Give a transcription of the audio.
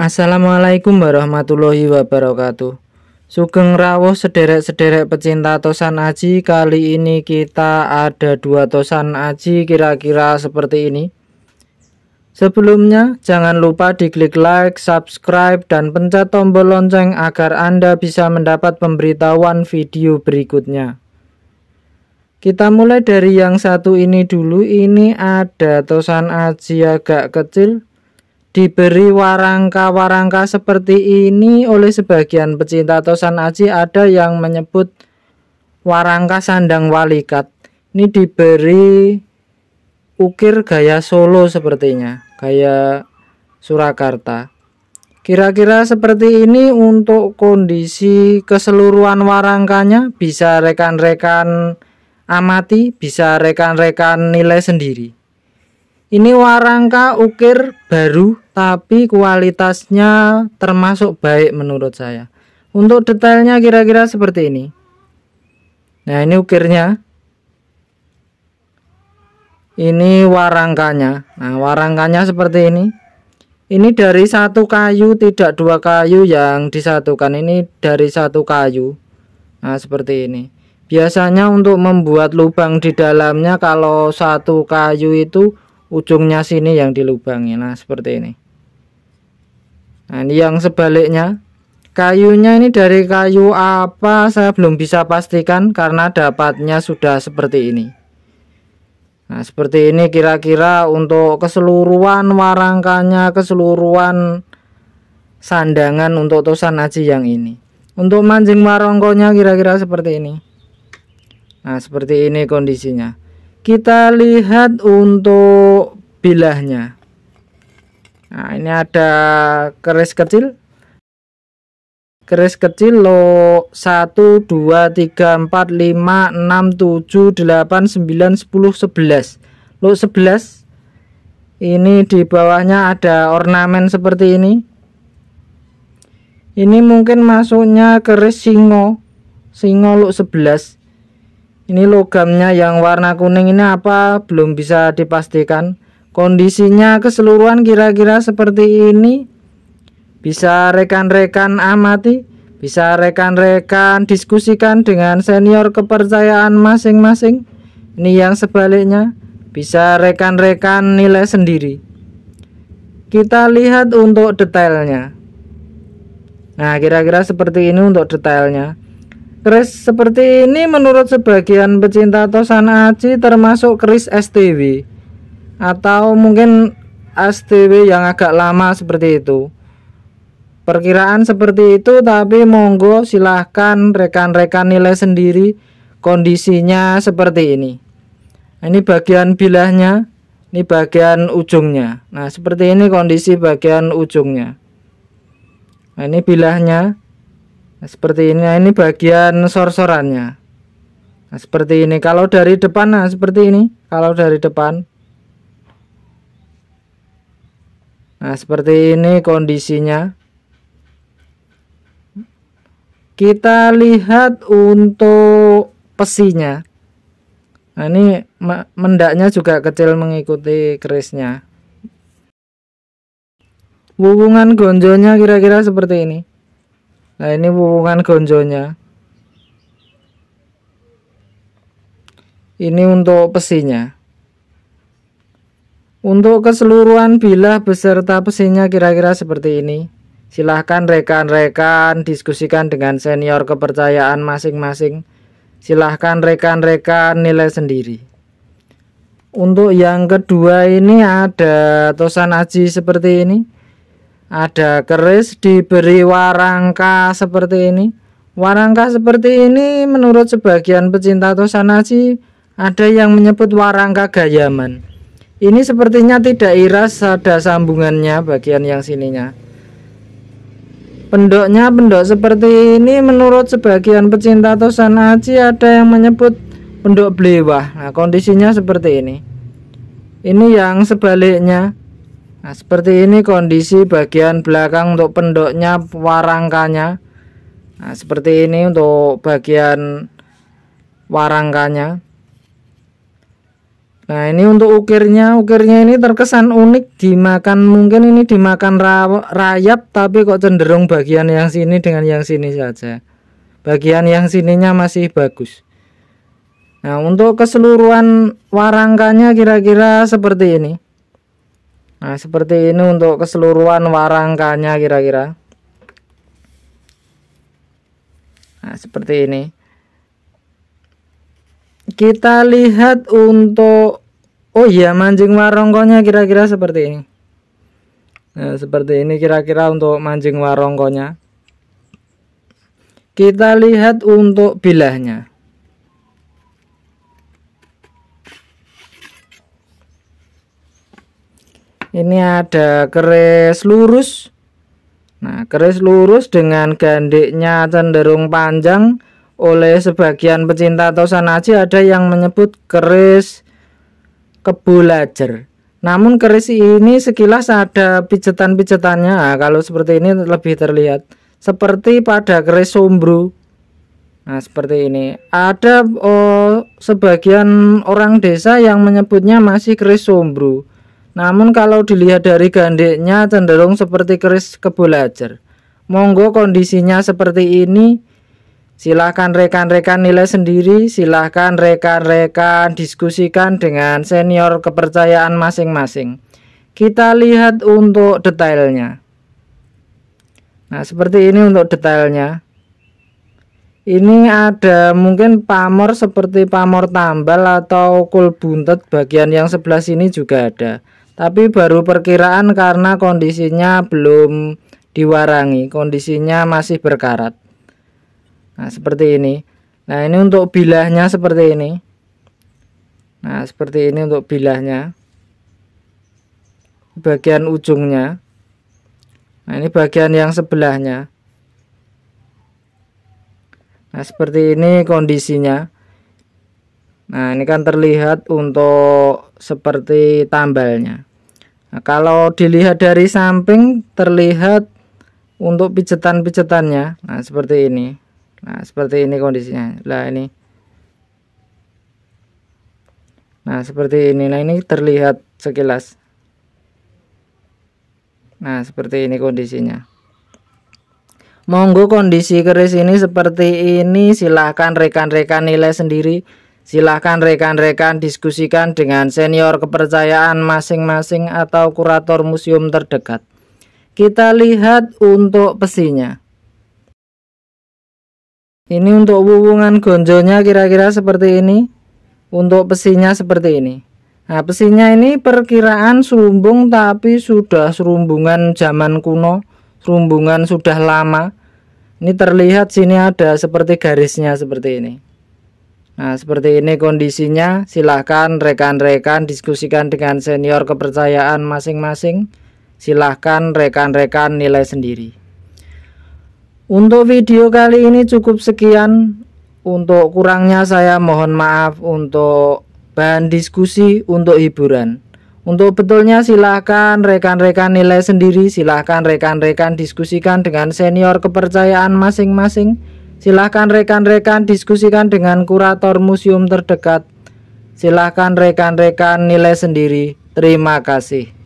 Assalamualaikum warahmatullahi wabarakatuh. Sugeng rawuh sederek-sederek pecinta tosan aji. Kali ini kita ada dua tosan aji kira-kira seperti ini. Sebelumnya, jangan lupa diklik like, subscribe, dan pencet tombol lonceng agar Anda bisa mendapat pemberitahuan video berikutnya. Kita mulai dari yang satu ini dulu. Ini ada tosan aji agak kecil Diberi warangka-warangka seperti ini oleh sebagian pecinta tosan aji ada yang menyebut warangka sandang walikat. Ini diberi ukir gaya Solo sepertinya, gaya Surakarta. Kira-kira seperti ini untuk kondisi keseluruhan warangkanya bisa rekan-rekan amati, bisa rekan-rekan nilai sendiri. Ini warangka ukir baru tapi kualitasnya termasuk baik menurut saya. Untuk detailnya kira-kira seperti ini. Nah, ini ukirnya. Ini warangkanya. Nah, warangkanya seperti ini. Ini dari satu kayu, tidak dua kayu yang disatukan. Ini dari satu kayu. Nah, seperti ini. Biasanya untuk membuat lubang di dalamnya kalau satu kayu itu ujungnya sini yang dilubangi nah seperti ini nah ini yang sebaliknya kayunya ini dari kayu apa saya belum bisa pastikan karena dapatnya sudah seperti ini nah seperti ini kira-kira untuk keseluruhan warangkanya keseluruhan sandangan untuk tosan aji yang ini untuk mancing warongkonya kira-kira seperti ini nah seperti ini kondisinya kita lihat untuk bilahnya nah ini ada keris kecil keris kecil lo 1 2 3 4 5 6 7 8 9 10 11 lo 11 ini di bawahnya ada ornamen seperti ini ini mungkin masuknya keris singo singo lo 11 ini logamnya yang warna kuning ini apa belum bisa dipastikan kondisinya keseluruhan kira-kira seperti ini bisa rekan-rekan amati bisa rekan-rekan diskusikan dengan senior kepercayaan masing-masing ini yang sebaliknya bisa rekan-rekan nilai sendiri kita lihat untuk detailnya nah kira-kira seperti ini untuk detailnya Keris seperti ini menurut sebagian pecinta Tosan Aji termasuk keris STW atau mungkin STW yang agak lama seperti itu. Perkiraan seperti itu tapi monggo silahkan rekan-rekan nilai sendiri kondisinya seperti ini. Ini bagian bilahnya, ini bagian ujungnya. Nah, seperti ini kondisi bagian ujungnya. Nah, ini bilahnya, nah, seperti ini nah, ini bagian sorsorannya nah, seperti ini kalau dari depan nah seperti ini kalau dari depan nah seperti ini kondisinya kita lihat untuk pesinya nah ini mendaknya juga kecil mengikuti kerisnya hubungan gonjonya kira-kira seperti ini Nah ini wuwungan gonjonya. Ini untuk pesinya. Untuk keseluruhan bilah beserta pesinya kira-kira seperti ini. Silahkan rekan-rekan diskusikan dengan senior kepercayaan masing-masing. Silahkan rekan-rekan nilai sendiri. Untuk yang kedua ini ada tosan aji seperti ini ada keris diberi warangka seperti ini warangka seperti ini menurut sebagian pecinta tosanaji ada yang menyebut warangka gayaman ini sepertinya tidak iras ada sambungannya bagian yang sininya Pendoknya pendok seperti ini menurut sebagian pecinta Tosanaji ada yang menyebut pendok beliwa. Nah, kondisinya seperti ini. Ini yang sebaliknya. Nah, seperti ini kondisi bagian belakang untuk pendoknya warangkanya. Nah, seperti ini untuk bagian warangkanya. Nah, ini untuk ukirnya. Ukirnya ini terkesan unik, dimakan mungkin ini dimakan rayap tapi kok cenderung bagian yang sini dengan yang sini saja. Bagian yang sininya masih bagus. Nah, untuk keseluruhan warangkanya kira-kira seperti ini. Nah, seperti ini untuk keseluruhan warangkanya kira-kira. Nah, seperti ini. Kita lihat untuk oh iya mancing warongkonya kira-kira seperti ini. Nah, seperti ini kira-kira untuk mancing warongkonya. Kita lihat untuk bilahnya. ini ada keris lurus nah keris lurus dengan gandiknya cenderung panjang oleh sebagian pecinta Tosanaji ada yang menyebut keris kebulajer namun keris ini sekilas ada pijetan-pijetannya nah, kalau seperti ini lebih terlihat seperti pada keris sombru Nah, seperti ini. Ada oh, sebagian orang desa yang menyebutnya masih keris sombru. Namun kalau dilihat dari gandeknya cenderung seperti keris kebulajar. Monggo kondisinya seperti ini. Silahkan rekan-rekan nilai sendiri, silahkan rekan-rekan diskusikan dengan senior kepercayaan masing-masing. Kita lihat untuk detailnya. Nah, seperti ini untuk detailnya. Ini ada mungkin pamor seperti pamor tambal atau kul buntet bagian yang sebelah sini juga ada tapi baru perkiraan karena kondisinya belum diwarangi kondisinya masih berkarat nah seperti ini nah ini untuk bilahnya seperti ini nah seperti ini untuk bilahnya bagian ujungnya nah ini bagian yang sebelahnya nah seperti ini kondisinya nah ini kan terlihat untuk seperti tambalnya Nah, kalau dilihat dari samping terlihat untuk pijetan-pijetannya. Nah, seperti ini. Nah, seperti ini kondisinya. Lah ini. Nah, seperti ini. Nah, ini terlihat sekilas. Nah, seperti ini kondisinya. Monggo kondisi keris ini seperti ini silahkan rekan-rekan nilai sendiri Silahkan rekan-rekan diskusikan dengan senior kepercayaan masing-masing atau kurator museum terdekat. Kita lihat untuk pesinya. Ini untuk hubungan gonjonya kira-kira seperti ini. Untuk pesinya seperti ini. Nah, pesinya ini perkiraan serumbung tapi sudah serumbungan zaman kuno, serumbungan sudah lama. Ini terlihat sini ada seperti garisnya seperti ini. Nah, seperti ini kondisinya. Silahkan rekan-rekan diskusikan dengan senior kepercayaan masing-masing. Silahkan rekan-rekan nilai sendiri. Untuk video kali ini cukup sekian. Untuk kurangnya saya mohon maaf untuk bahan diskusi untuk hiburan. Untuk betulnya silahkan rekan-rekan nilai sendiri, silahkan rekan-rekan diskusikan dengan senior kepercayaan masing-masing Silahkan rekan-rekan diskusikan dengan kurator museum terdekat. Silahkan rekan-rekan nilai sendiri. Terima kasih.